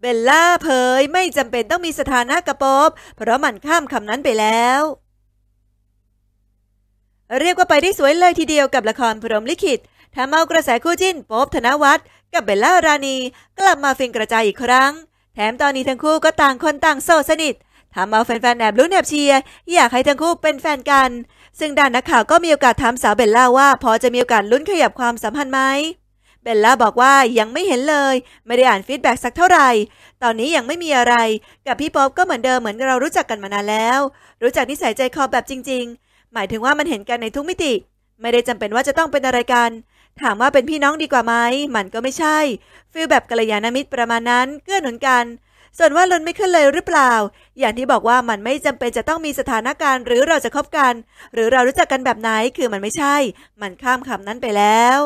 เบลล่าเผยไม่จำเป็นต้องมีสถานะกระป๊อบเพราะมันข้ามคำนั้นไปแล้ว เรียกว่าไปได้สวยเลยทีเดียวกับละครพรหมลิขิตทำเอากระแสคู่จิ้นป๊บธนวัฒน์กับเบลล่าราณี กลับมาฟินกระจายอีกครั้ง แถมตอนนี้ทั้งคู่ก็ต่างคนต่างโซ่สนิททำเอาแฟนๆแอบลุ้นแอบเชียร์อยากให้ทั้งคู่เป็นแฟนกัน ซึ่งด้านนักข่าวก็มีโอกาสถามสาวเบลล่าว่า พอจะมีโอกาสลุ้นขยับความสัมพันธ์ไหมเบลล่าบอกว่ายังไม่เห็นเลย ไม่ได้อ่านฟีดแบ็กสักเท่าไหร่ ตอนนี้ยังไม่มีอะไร กับพี่ป๊อบก็เหมือนเดิมเหมือนเรารู้จักกันมานานแล้ว รู้จักนิสัยใจคอแบบจริงๆ หมายถึงว่ามันเห็นกันในทุกมิติ ไม่ได้จำเป็นว่าจะต้องเป็นอะไรกัน ถามว่าเป็นพี่น้องดีกว่าไหมมันก็ไม่ใช่ฟีลแบบกัลยาณมิตรประมาณนั้นเกื้อหนุนกัน ส่วนว่าลนไม่ขึ้นเลยหรือเปล่า อย่างที่บอกว่ามันไม่จำเป็นจะต้องมีสถานการณ์หรือเราจะคบกัน หรือเรารู้จักกันแบบไหนคือมันไม่ใช่ มันข้ามคำนั้นไปแล้ว